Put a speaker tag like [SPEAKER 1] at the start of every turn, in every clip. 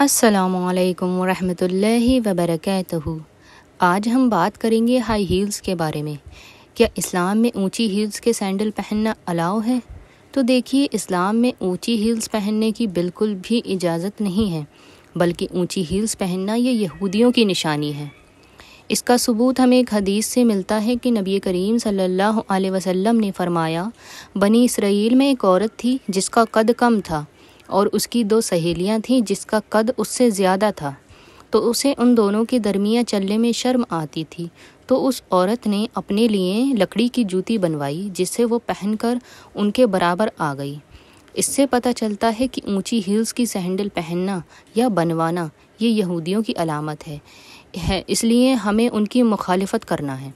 [SPEAKER 1] असलकम वरहमतुल्लाहि वबरक आज हम बात करेंगे हाई हील्स के बारे में क्या इस्लाम में ऊंची हील्स के सैंडल पहनना अलाउ है तो देखिए इस्लाम में ऊंची हील्स पहनने की बिल्कुल भी इजाज़त नहीं है बल्कि ऊंची हील्स पहनना ये यहूदियों की निशानी है इसका सबूत हमें एक हदीस से मिलता है कि नबी करीम सल्लल्लाहु अलैहि वसल्लम ने फरमाया बनी इसराइल में एक औरत थी जिसका कद कम था और उसकी दो सहेलियां थीं जिसका कद उससे ज़्यादा था तो उसे उन दोनों के दरमिया चलने में शर्म आती थी तो उस औरत ने अपने लिए लकड़ी की जूती बनवाई जिसे वो पहनकर उनके बराबर आ गई इससे पता चलता है कि ऊंची हील्स की सैंडल पहनना या बनवाना ये यहूदियों की अलामत है, है इसलिए हमें उनकी मुखालफत करना है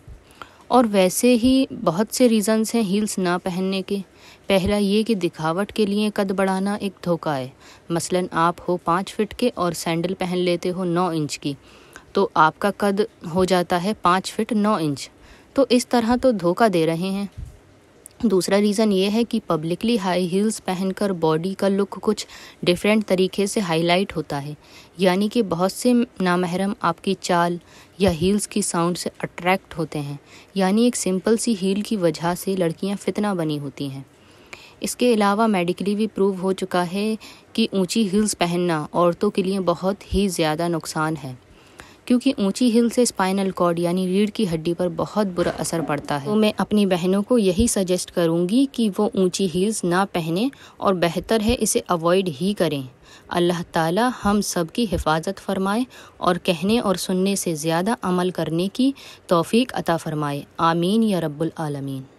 [SPEAKER 1] और वैसे ही बहुत से रीज़न्स हैं हील्स ना पहनने के पहला ये कि दिखावट के लिए कद बढ़ाना एक धोखा है मसलन आप हो पाँच फिट के और सैंडल पहन लेते हो नौ इंच की तो आपका कद हो जाता है पाँच फिट नौ इंच तो इस तरह तो धोखा दे रहे हैं दूसरा रीज़न ये है कि पब्लिकली हाई हील्स पहनकर बॉडी का लुक कुछ डिफरेंट तरीके से हाईलाइट होता है यानी कि बहुत से नामहरम आपकी चाल या हील्स की साउंड से अट्रैक्ट होते हैं यानी एक सिंपल सी हील की वजह से लड़कियां फितना बनी होती हैं इसके अलावा मेडिकली भी प्रूव हो चुका है कि ऊंची हील्स पहनना औरतों के लिए बहुत ही ज़्यादा नुकसान है क्योंकि ऊंची हिल से स्पाइनल कॉर्ड यानी रीढ़ की हड्डी पर बहुत बुरा असर पड़ता है तो मैं अपनी बहनों को यही सजेस्ट करूँगी कि वो ऊंची हील्स ना पहने और बेहतर है इसे अवॉइड ही करें अल्लाह ताला हम सब की हिफाजत फरमाए और कहने और सुनने से ज़्यादा अमल करने की तौफीक अता फरमाए आमीन या रब्बुल आलमीन